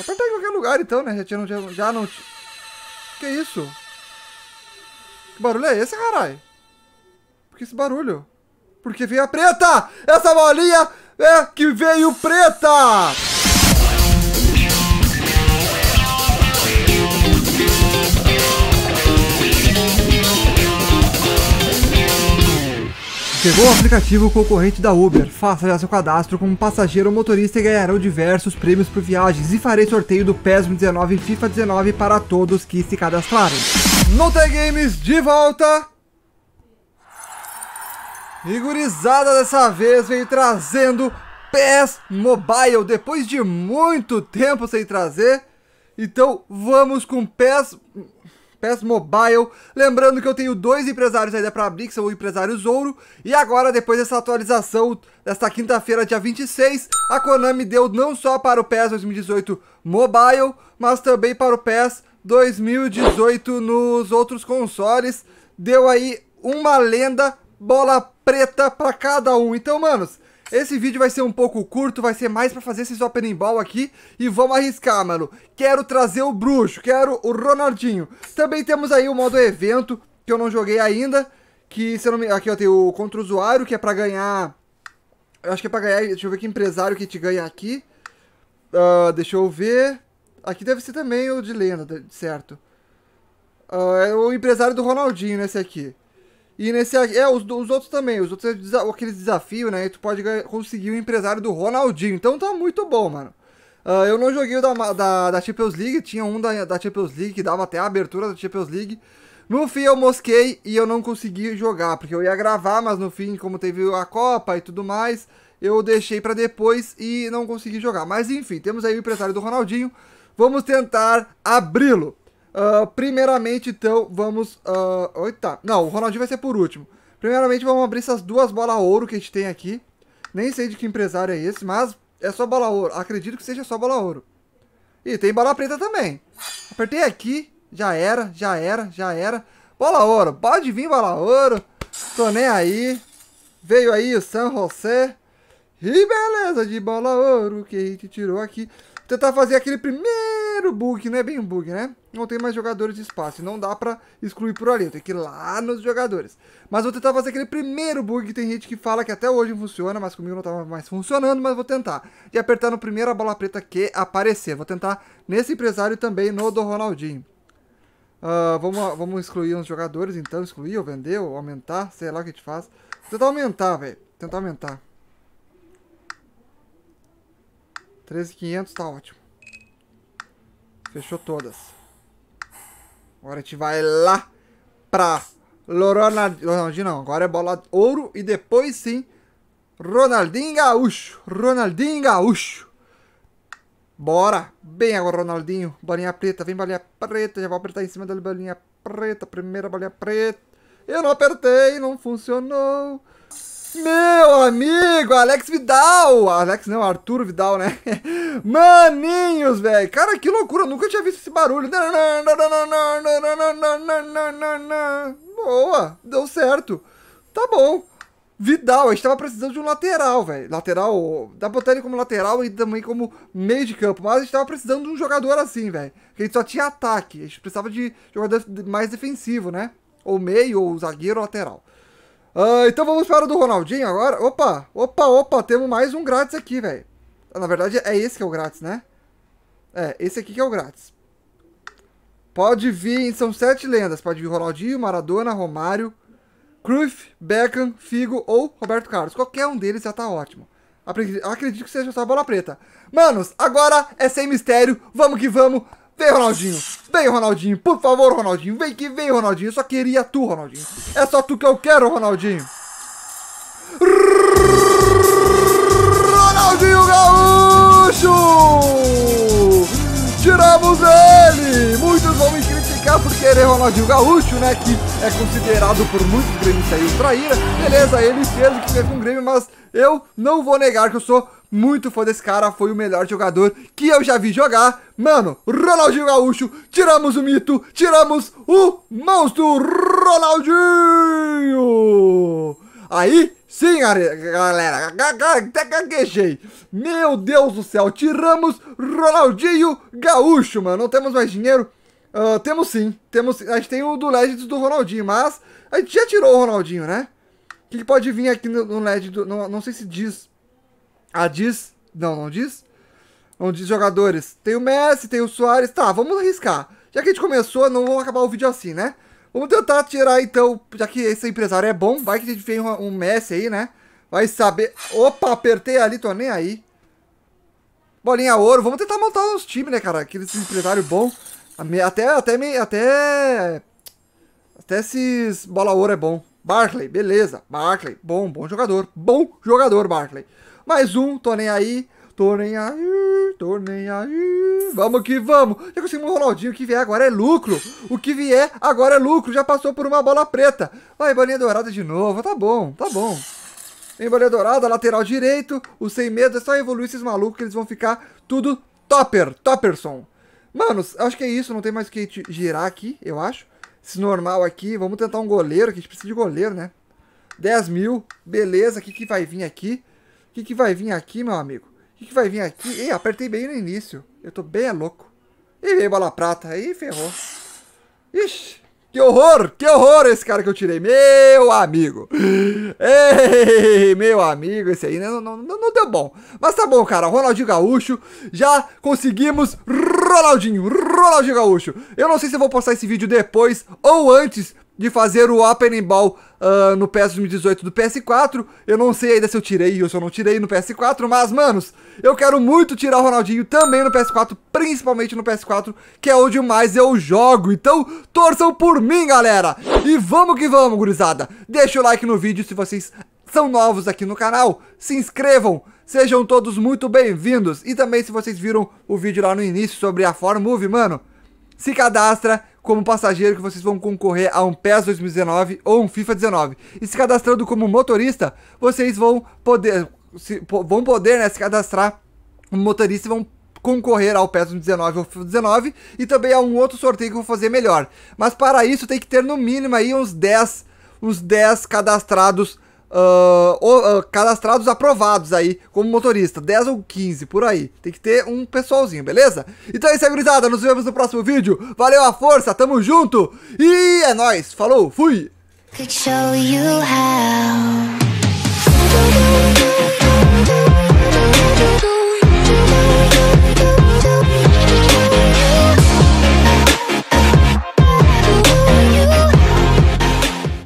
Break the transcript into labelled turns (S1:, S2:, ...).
S1: Apertar em qualquer lugar então, né? Já, tinha, já, já não tinha... Que isso? Que barulho é esse, carai? Por que esse barulho? Porque veio a preta! Essa bolinha é que veio preta! Chegou o aplicativo concorrente da Uber. Faça já seu cadastro como passageiro ou motorista e ganharão diversos prêmios por viagens. E farei sorteio do PES 19 e FIFA 19 para todos que se cadastrarem. Nota Games de volta! Rigorizada dessa vez veio trazendo PES Mobile depois de muito tempo sem trazer. Então vamos com PES PES Mobile. Lembrando que eu tenho dois empresários ainda para abrir, que são o empresário Zouro. E agora, depois dessa atualização, desta quinta-feira, dia 26, a Konami deu não só para o PES 2018 Mobile, mas também para o PES 2018 nos outros consoles. Deu aí uma lenda bola preta para cada um. Então, manos, esse vídeo vai ser um pouco curto, vai ser mais pra fazer esses opening ball aqui. E vamos arriscar, mano. Quero trazer o bruxo, quero o Ronaldinho. Também temos aí o modo evento, que eu não joguei ainda. Que, se eu não me... Aqui, ó, tem o contra o usuário, que é pra ganhar... Eu acho que é pra ganhar... Deixa eu ver que empresário que te ganha aqui. Uh, deixa eu ver... Aqui deve ser também o de lenda, certo? Uh, é o empresário do Ronaldinho, né, esse aqui. E nesse. É, os, os outros também. Os outros é aqueles desafios, né? E tu pode conseguir o empresário do Ronaldinho. Então tá muito bom, mano. Uh, eu não joguei o da, da, da, Champions League. Tinha um da, da Champions League que dava até a abertura da Champions League. No fim eu mosquei e eu não consegui jogar, porque eu ia gravar, mas no fim, como teve a Copa e tudo mais, eu deixei para depois e não consegui jogar. Mas enfim, temos aí o empresário do Ronaldinho. Vamos tentar abri-lo. Uh, primeiramente, então, vamos... Uh, ah, oita. Não, o Ronaldinho vai ser por último. Primeiramente, vamos abrir essas duas bolas ouro que a gente tem aqui. Nem sei de que empresário é esse, mas é só bola ouro. Acredito que seja só bola ouro. E tem bola preta também. Apertei aqui, já era, já era, já era. Bola ouro, pode vir bola ouro. Tô nem aí. Veio aí o San José. E beleza, de bola ouro que a gente tirou aqui. Vou tentar fazer aquele primeiro primeiro bug, não é bem um bug, né? Não tem mais jogadores de espaço, não dá pra excluir por ali, tem que ir lá nos jogadores. Mas vou tentar fazer aquele primeiro bug, que tem gente que fala que até hoje funciona, mas comigo não tava mais funcionando, mas vou tentar. e apertar no primeiro a bola preta que aparecer, vou tentar nesse empresário também, no do Ronaldinho. Uh, vamos, vamos excluir uns jogadores então, excluir ou vender ou aumentar, sei lá o que a gente faz. Vou tentar aumentar, velho, tentar aumentar. 13.500 tá ótimo. Fechou todas. Agora a gente vai lá pra Ronaldinho. Não, agora é bola ouro e depois sim Ronaldinho Gaúcho. Ronaldinho Gaúcho. Bora! Bem agora, Ronaldinho. Bolinha preta, vem bolinha preta. Já vou apertar em cima da bolinha preta. Primeira bolinha preta. Eu não apertei, não funcionou. Meu amigo, Alex Vidal! Alex não, Arthur Vidal, né? Maninhos, velho! Cara, que loucura, eu nunca tinha visto esse barulho. Boa, deu certo. Tá bom. Vidal, a gente tava precisando de um lateral, velho. Lateral, dá pra botar ele como lateral e também como meio de campo. Mas a gente tava precisando de um jogador assim, velho. Que a gente só tinha ataque. A gente precisava de jogador mais defensivo, né? Ou meio, ou zagueiro, ou lateral. Uh, então vamos para o do Ronaldinho agora. Opa, opa, opa, temos mais um grátis aqui, velho. Na verdade, é esse que é o grátis, né? É, esse aqui que é o grátis. Pode vir, são sete lendas. Pode vir Ronaldinho, Maradona, Romário, Cruyff, Beckham, Figo ou Roberto Carlos. Qualquer um deles já tá ótimo. Acredito que seja só a bola preta. Manos, agora é sem mistério. Vamos que vamos. Vem, Ronaldinho! Vem, Ronaldinho! Por favor, Ronaldinho! Vem que vem, Ronaldinho! Eu só queria tu, Ronaldinho! É só tu que eu quero, Ronaldinho! Ronaldinho Gaúcho! Tiramos ele! Muitos vão me criticar por querer Ronaldinho Gaúcho, né? Que é considerado por muitos gremistas aí o traíra. Beleza, ele fez o que fez com o Grêmio, mas eu não vou negar que eu sou muito foda. Esse cara foi o melhor jogador que eu já vi jogar. Mano, Ronaldinho Gaúcho, tiramos o mito, tiramos o monstro Ronaldinho! Aí, sim, galera, até gaguejei. Meu Deus do céu, tiramos Ronaldinho Gaúcho, mano. Não temos mais dinheiro. Uh, temos sim, temos, a gente tem o do Legends do Ronaldinho, mas a gente já tirou o Ronaldinho, né? O que, que pode vir aqui no, no LED, do, no, não sei se diz a ah, diz. Não, não diz? Não diz jogadores. Tem o Messi, tem o Soares. Tá, vamos arriscar. Já que a gente começou, não vamos acabar o vídeo assim, né? Vamos tentar tirar então, já que esse empresário é bom, vai que a gente vem um, um Messi aí, né? Vai saber. Opa, apertei ali, tô nem aí. Bolinha ouro, vamos tentar montar uns times, né, cara? Aquele empresário bom. Até, até, até, até... Até esses bola ouro é bom. Barclay, beleza. Barclay, bom, bom jogador. Bom jogador, Barclay. Mais um, tô nem aí. Tô nem aí, tô nem aí. Vamos que vamos. Já conseguimos um Ronaldinho. O que vier agora é lucro. O que vier agora é lucro. Já passou por uma bola preta. Vai, bolinha dourada de novo. Tá bom, tá bom. Em bolinha dourada, lateral direito. O sem medo é só evoluir esses malucos que eles vão ficar tudo topper, topperson. manos acho que é isso. Não tem mais o que girar aqui, eu acho. Esse normal aqui. Vamos tentar um goleiro, que a gente precisa de goleiro, né? 10 mil. Beleza, o que, que vai vir aqui? O que, que vai vir aqui, meu amigo? O que, que vai vir aqui? Ei, apertei bem no início. Eu tô bem louco. Ih, veio bola prata. Ih, ferrou. Ixi. Que horror! Que horror esse cara que eu tirei! Meu amigo! Ei, meu amigo, esse aí não, não, não deu bom. Mas tá bom, cara. Ronaldinho Gaúcho. Já conseguimos Ronaldinho. Ronaldinho Gaúcho. Eu não sei se eu vou postar esse vídeo depois ou antes de fazer o opening Ball uh, ah, no PS 2018 do PS4. Eu não sei ainda se eu tirei ou se eu não tirei no PS4, mas, manos, eu quero muito tirar o Ronaldinho também no PS4, principalmente no PS4, que é onde mais eu jogo. Então, torçam por mim, galera! E vamos que vamos, gurizada! Deixa o like no vídeo se vocês são novos aqui no canal, se inscrevam, sejam todos muito bem-vindos. E também se vocês viram o vídeo lá no início sobre a Form Move, mano, se cadastra como passageiro que vocês vão concorrer a um PES 2019 ou um FIFA 19. E se cadastrando como motorista, vocês vão poder, se, vão poder né, se cadastrar como motorista e vão concorrer ao PES 2019 ou FIFA 19 e também a um outro sorteio que eu vou fazer melhor. Mas para isso tem que ter no mínimo aí uns 10, uns 10 cadastrados uh, uh, cadastrados aprovados aí como motorista. 10 ou 15, por aí. Tem que ter um pessoalzinho, beleza? Então é isso aí, gurizada. Nos vemos no próximo vídeo. Valeu a força, tamo junto. E é nóis. Falou, fui!